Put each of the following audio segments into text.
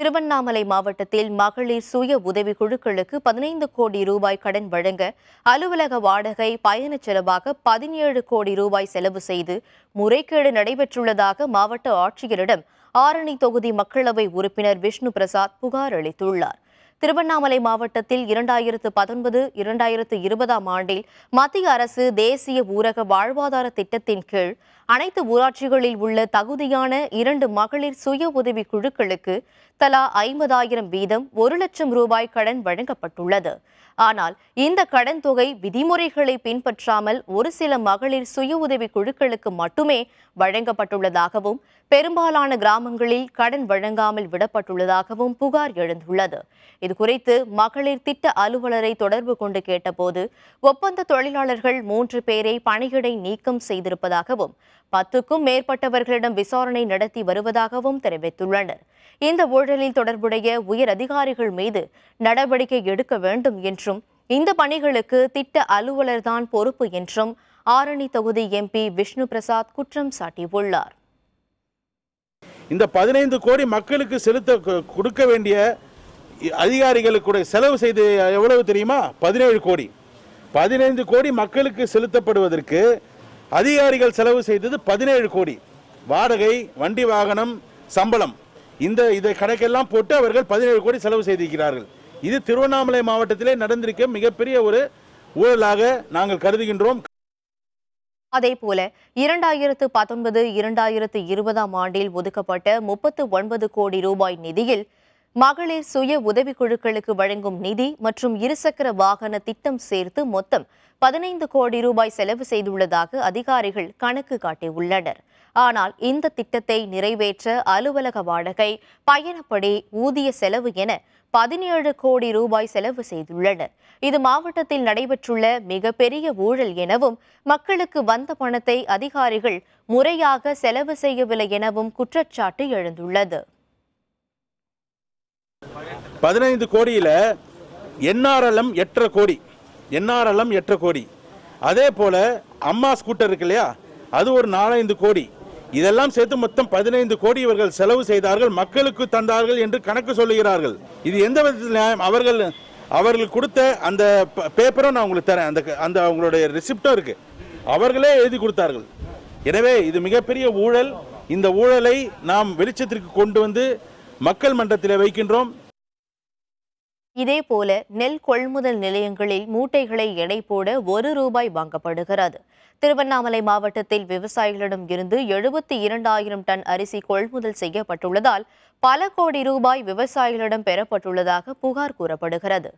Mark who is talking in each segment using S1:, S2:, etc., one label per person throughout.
S1: திருவண்ணாமலை மாவட்டத்தில் மகளிர் சுய உதவிக்குழுக்களுக்கு பதினைந்து கோடி ரூபாய் கடன் வழங்க அலுவலக வாடகை பயணச் செலவாக பதினேழு கோடி ரூபாய் செலவு செய்து முறைகேடு நடைபெற்றுள்ளதாக மாவட்ட ஆட்சியரிடம் ஆரணி தொகுதி மக்களவை உறுப்பினர் விஷ்ணு பிரசாத் புகார் அளித்துள்ளார் திருவண்ணாமலை மாவட்டத்தில் இரண்டாயிரத்து பத்தொன்பது இரண்டாயிரத்து இருபதாம் ஆண்டில் மத்திய அரசு தேசிய ஊரக வாழ்வாதார திட்டத்தின் கீழ் அனைத்து ஊராட்சிகளில் உள்ள தகுதியான இரண்டு மகளிர் சுய உதவி குழுக்களுக்கு தலா ஐம்பதாயிரம் வீதம் ஒரு லட்சம் ரூபாய் கடன் வழங்கப்பட்டுள்ளது ஆனால் இந்த கடன் தொகை விதிமுறைகளை பின்பற்றாமல் ஒரு சில மகளிர் சுய உதவி குழுக்களுக்கு மட்டுமே வழங்கப்பட்டுள்ளதாகவும் பெரும்பாலான கிராமங்களில் கடன் வழங்காமல் விடப்பட்டுள்ளதாகவும் புகார் எழுந்துள்ளது இதுகுறித்து மகளிர் திட்ட அலுவலரை தொடர்பு கொண்டு கேட்டபோது ஒப்பந்த தொழிலாளர்கள் மூன்று பேரை பணியிடை நீக்கம் செய்திருப்பதாகவும் பத்துக்கும் மேற்பட்டவர்களிடம் விசாரணை நடத்தி வருவதாகவும் தெரிவித்துள்ளனர் இந்த ஊழலில் தொடர்புடைய உயர் அதிகாரிகள் மீது நடவடிக்கை எடுக்க வேண்டும் என்றும் இந்த பணிகளுக்கு திட்ட அலுவலர்தான் பொறுப்பு என்றும் ஆரணி தொகுதி எம்பி விஷ்ணு பிரசாத் குற்றம் சாட்டியுள்ளார்
S2: இந்த பதினைந்து கோடி மக்களுக்கு செலுத்த கொடுக்க வேண்டிய அதிகாரிகளுக்கு செலவு செய்து எவ்வளவு தெரியுமா பதினேழு கோடி பதினைந்து கோடி மக்களுக்கு செலுத்தப்படுவதற்கு அதிகாரிகள் செலவு செய்தது பதினேழு கோடி வாடகை வண்டி வாகனம் சம்பளம் இந்த இதை கணக்கெல்லாம் போட்டு அவர்கள் பதினேழு கோடி செலவு செய்திருக்கிறார்கள் இது திருவண்ணாமலை மாவட்டத்திலே நடந்திருக்க மிகப்பெரிய ஒரு ஊழலாக நாங்கள் கருதுகின்றோம்
S1: அதே போல இரண்டாயிரத்து பத்தொன்பது இரண்டாயிரத்து இருபதாம் ஆண்டில் ஒதுக்கப்பட்ட முப்பத்து ஒன்பது கோடி ரூபாய் நிதியில் மகளிர் சுய உதவிக்குழுக்களுக்கு வழங்கும் நிதி மற்றும் இருசக்கர வாகன திட்டம் சேர்த்து மொத்தம் பதினைந்து கோடி ரூபாய் செலவு செய்துள்ளதாக அதிகாரிகள் கணக்கு காட்டியுள்ளனர் ஆனால் இந்த திட்டத்தை நிறைவேற்ற அலுவலக வாடகை பயணப்படி ஊதிய செலவு என பதினேழு கோடி ரூபாய் செலவு செய்துள்ளனர் இது மாவட்டத்தில் நடைபெற்றுள்ள மிகப்பெரிய ஊழல் எனவும் மக்களுக்கு வந்த பணத்தை அதிகாரிகள் முறையாக செலவு செய்யவில்லை எனவும் குற்றச்சாட்டு எழுந்துள்ளது
S2: பதினைந்து கோடியில் என்ஆர்எல்எம் எட்டரை கோடி என்ஆர்எல்எம் எட்டரை கோடி அதே போல் அம்மா ஸ்கூட்டர் இருக்கு இல்லையா அது ஒரு நாலஞ்சு கோடி இதெல்லாம் சேர்த்து மொத்தம் பதினைந்து கோடி இவர்கள் செலவு செய்தார்கள் மக்களுக்கு தந்தார்கள் என்று கணக்கு சொல்லுகிறார்கள் இது எந்த விதத்தில் நியாயம் அவர்கள் அவர்கள் கொடுத்த அந்த பேப்பரும் நான் உங்களுக்கு தரேன் அந்த அந்த அவங்களுடைய ரிசிப்டும் இருக்கு அவர்களே எழுதி கொடுத்தார்கள் எனவே இது மிகப்பெரிய ஊழல் இந்த ஊழலை நாம் வெளிச்சத்திற்கு கொண்டு வந்து மக்கள் மன்றத்தில் வைக்கின்றோம்
S1: இதேபோல நெல் கொள்முதல் நிலையங்களில் மூட்டைகளை எடை போட ஒரு ரூபாய் வாங்கப்படுகிறது திருவண்ணாமலை மாவட்டத்தில் விவசாயிகளிடம் இருந்து எழுபத்தி இரண்டாயிரம் டன் அரிசி கொள்முதல் செய்யப்பட்டுள்ளதால் பல கோடி ரூபாய் விவசாயிகளிடம் பெறப்பட்டுள்ளதாக புகார் கூறப்படுகிறது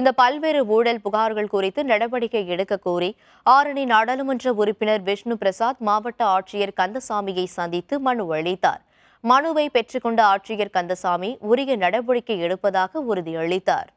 S1: இந்த பல்வேறு ஊழல் புகார்கள் குறித்து நடவடிக்கை எடுக்க கோரி ஆரணி நாடாளுமன்ற உறுப்பினர் விஷ்ணு பிரசாத் மாவட்ட ஆட்சியர் கந்தசாமியை சந்தித்து மனு அளித்தார் மனுவை பெற்றுக்கொண்ட ஆட்சியர் கந்தசாமி உரிய நடவடிக்கை எடுப்பதாக உறுதியளித்தார்